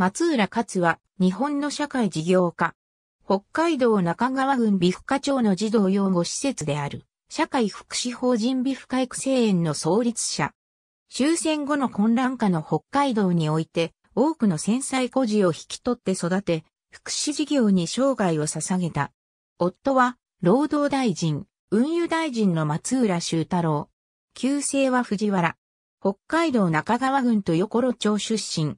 松浦勝は、日本の社会事業家。北海道中川郡美深町の児童養護施設である、社会福祉法人美深育成園の創立者。終戦後の混乱下の北海道において、多くの戦災孤児を引き取って育て、福祉事業に生涯を捧げた。夫は、労働大臣、運輸大臣の松浦修太郎。旧姓は藤原。北海道中川郡横路町出身。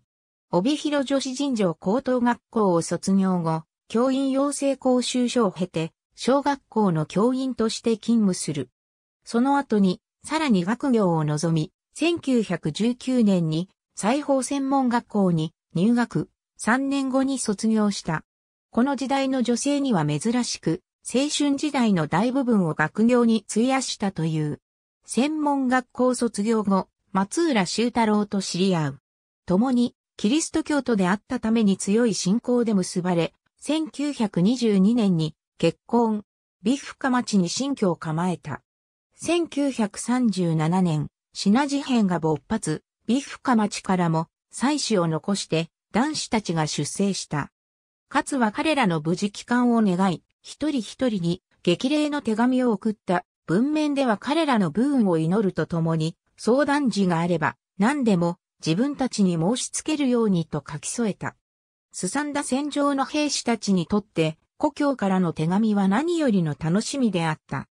帯広女子尋常高等学校を卒業後、教員養成講習所を経て、小学校の教員として勤務する。その後に、さらに学業を望み、1919年に裁縫専門学校に入学、3年後に卒業した。この時代の女性には珍しく、青春時代の大部分を学業に費やしたという。専門学校卒業後、松浦修太郎と知り合う。共にキリスト教徒であったために強い信仰で結ばれ、1922年に結婚、ビフカ町に新居を構えた。1937年、品事変が勃発、ビフカ町からも、妻子を残して、男子たちが出生した。かつは彼らの無事帰還を願い、一人一人に激励の手紙を送った文面では彼らの武運を祈るとともに、相談時があれば何でも自分たちに申し付けるようにと書き添えた。すさんだ戦場の兵士たちにとって、故郷からの手紙は何よりの楽しみであった。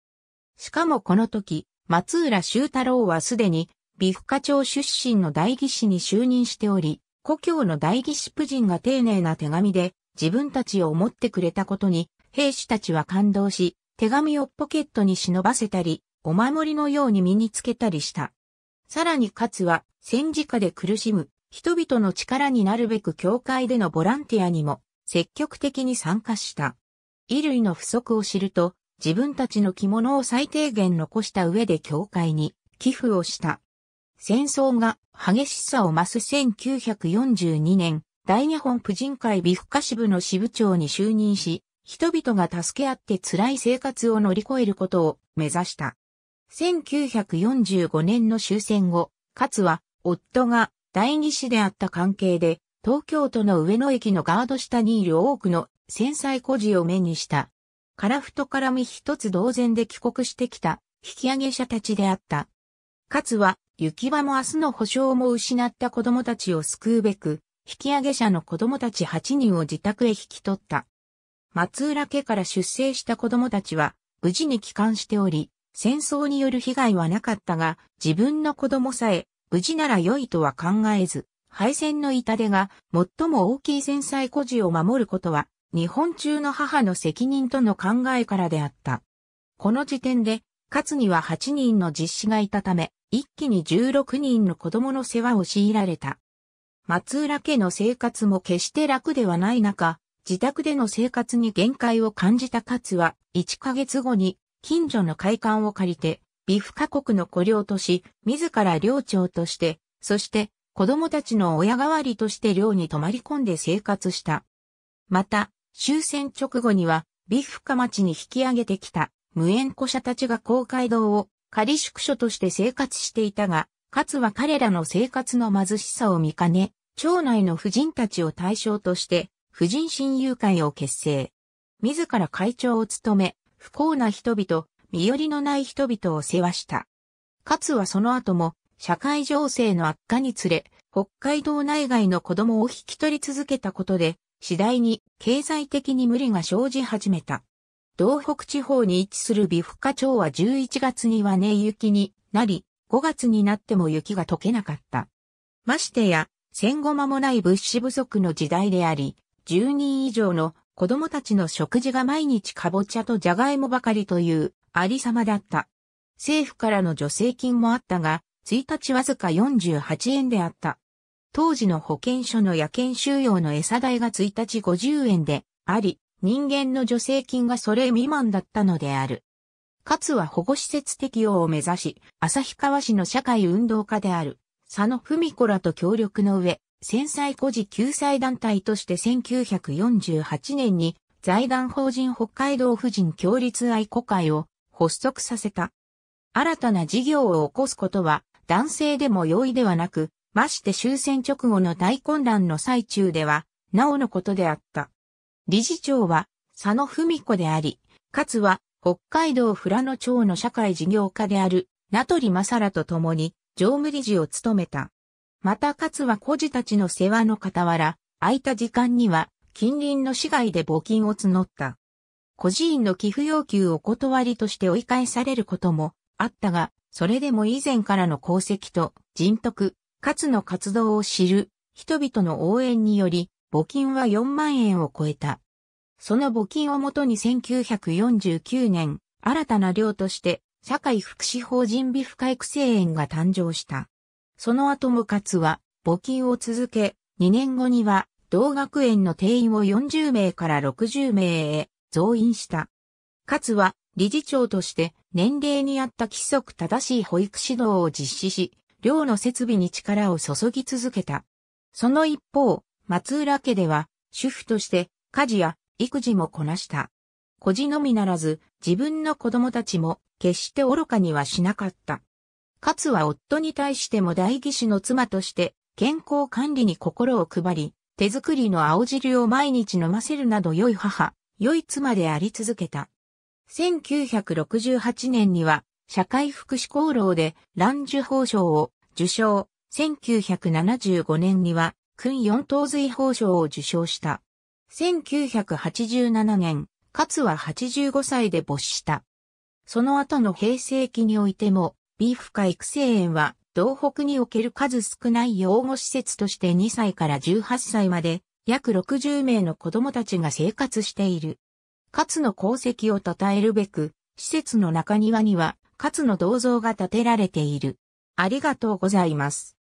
しかもこの時、松浦修太郎はすでに、美深町出身の大議士に就任しており、故郷の大義士夫人が丁寧な手紙で、自分たちを思ってくれたことに、兵士たちは感動し、手紙をポケットに忍ばせたり、お守りのように身につけたりした。さらに勝は戦時下で苦しむ人々の力になるべく教会でのボランティアにも積極的に参加した。衣類の不足を知ると自分たちの着物を最低限残した上で教会に寄付をした。戦争が激しさを増す1942年、大日本婦人会美深支部の支部長に就任し、人々が助け合って辛い生活を乗り越えることを目指した。1945年の終戦後、勝は、夫が第二子であった関係で、東京都の上野駅のガード下にいる多くの戦災孤児を目にした。樺太からみ一つ同然で帰国してきた引き上げ者たちであった。勝は、行き場も明日の保障も失った子供たちを救うべく、引き上げ者の子供たち8人を自宅へ引き取った。松浦家から出生した子供たちは、無事に帰還しており、戦争による被害はなかったが、自分の子供さえ無事なら良いとは考えず、敗戦の痛手が最も大きい戦災孤児を守ることは、日本中の母の責任との考えからであった。この時点で、勝には8人の実施がいたため、一気に16人の子供の世話を強いられた。松浦家の生活も決して楽ではない中、自宅での生活に限界を感じた勝は、1ヶ月後に近所の会館を借りて、フ深国の古領とし、自ら寮長として、そして子供たちの親代わりとして寮に泊まり込んで生活した。また、終戦直後には、フカ町に引き上げてきた無縁古者たちが公会堂を仮宿所として生活していたが、かつは彼らの生活の貧しさを見かね、町内の婦人たちを対象として、婦人親友会を結成。自ら会長を務め、不幸な人々、身寄りのない人々を世話した。かつはその後も、社会情勢の悪化につれ、北海道内外の子供を引き取り続けたことで、次第に経済的に無理が生じ始めた。東北地方に位置する美深町は11月にはね雪になり、5月になっても雪が溶けなかった。ましてや、戦後間もない物資不足の時代であり、10人以上の子供たちの食事が毎日かぼちゃとじゃがいもばかりというありさまだった。政府からの助成金もあったが、1日わずか48円であった。当時の保健所の夜間収容の餌代が1日50円であり、人間の助成金がそれ未満だったのである。かつは保護施設適用を目指し、旭川市の社会運動家である、佐野文子らと協力の上、戦災孤児救済団体として1948年に財団法人北海道婦人協立愛国会を発足させた。新たな事業を起こすことは男性でも容易ではなく、まして終戦直後の大混乱の最中では、なおのことであった。理事長は佐野文子であり、かつは北海道富良野町の社会事業家である名取正良と共に常務理事を務めた。また勝は孤児たちの世話の傍ら、空いた時間には近隣の市街で募金を募った。孤児院の寄付要求を断りとして追い返されることもあったが、それでも以前からの功績と人徳、勝の活動を知る人々の応援により、募金は4万円を超えた。その募金をもとに1949年、新たな寮として、社会福祉法人美深育成園が誕生した。その後部勝は募金を続け、2年後には同学園の定員を40名から60名へ増員した。勝は理事長として年齢に合った規則正しい保育指導を実施し、寮の設備に力を注ぎ続けた。その一方、松浦家では主婦として家事や育児もこなした。孤児のみならず自分の子供たちも決して愚かにはしなかった。勝は夫に対しても大義士の妻として健康管理に心を配り、手作りの青汁を毎日飲ませるなど良い母、良い妻であり続けた。1968年には社会福祉功労で乱樹法賞を受賞。1975年には訓四等髄法賞を受賞した。1987年、勝は85歳で没した。その後の平成期においても、ビーフ科育成園は、道北における数少ない養護施設として2歳から18歳まで、約60名の子供たちが生活している。カツの功績を称えるべく、施設の中庭には、カツの銅像が建てられている。ありがとうございます。